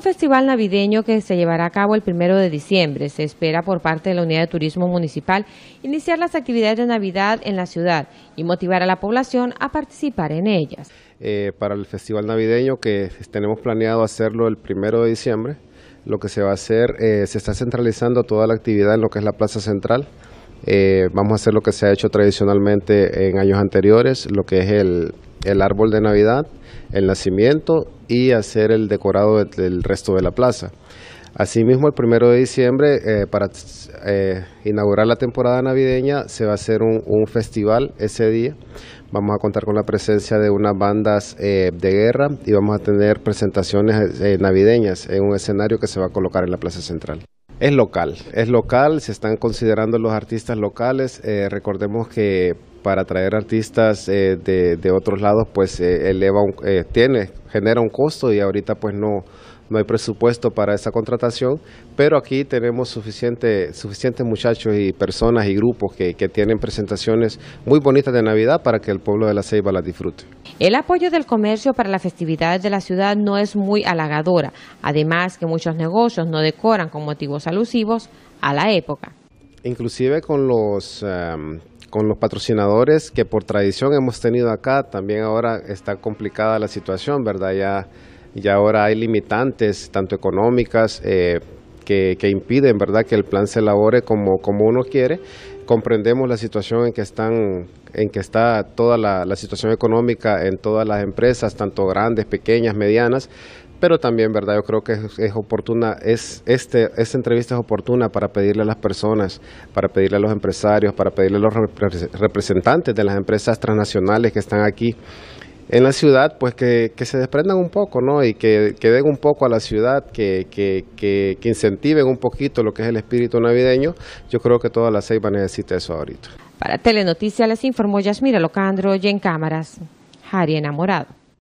festival navideño que se llevará a cabo el primero de diciembre. Se espera por parte de la Unidad de Turismo Municipal iniciar las actividades de Navidad en la ciudad y motivar a la población a participar en ellas. Eh, para el festival navideño que tenemos planeado hacerlo el primero de diciembre, lo que se va a hacer, eh, se está centralizando toda la actividad en lo que es la plaza central. Eh, vamos a hacer lo que se ha hecho tradicionalmente en años anteriores, lo que es el el árbol de Navidad, el nacimiento y hacer el decorado del resto de la plaza. Asimismo, el primero de diciembre, eh, para eh, inaugurar la temporada navideña, se va a hacer un, festival ese día. Vamos a contar con la presencia de unas bandas eh, de guerra y vamos a tener presentaciones navideñas en un escenario que se va a colocar en la Plaza Central. Es local, es local, se están considerando los artistas locales. recordemos que para traer artistas eh, de, otros lados, pues eh, eleva eh, tiene, genera un costo y ahorita pues no, no hay presupuesto para esa contratación, pero aquí tenemos suficiente, suficientes muchachos y personas y grupos que, tienen presentaciones muy bonitas de Navidad para que el pueblo de La Ceiba las disfrute. El apoyo del comercio para las festividades de la ciudad no es muy halagadora, además que muchos negocios no decoran con motivos alusivos a la época inclusive con los con los patrocinadores que por tradición hemos tenido acá, también ahora está complicada la situación, ¿verdad? Ya, ya ahora hay limitantes, tanto económicas, eh, que, impiden, ¿verdad?, que el plan se elabore como, como uno quiere. Comprendemos la situación en que están en que está toda la situación económica en todas las empresas, tanto grandes, pequeñas, medianas, pero también, ¿verdad? Yo creo que es, oportuna, es este, esta entrevista es oportuna para pedirle a las personas, para pedirle a los empresarios, para pedirle a los representantes de las empresas transnacionales que están aquí en la ciudad, pues que, se desprendan un poco, ¿no? Y que, den un poco a la ciudad, que, que, que, incentiven un poquito lo que es el espíritu navideño. Yo creo que toda la ceiba necesita eso ahorita. Para Telenoticias les informó Yasmira Locandro y en cámaras, Jari Enamorado.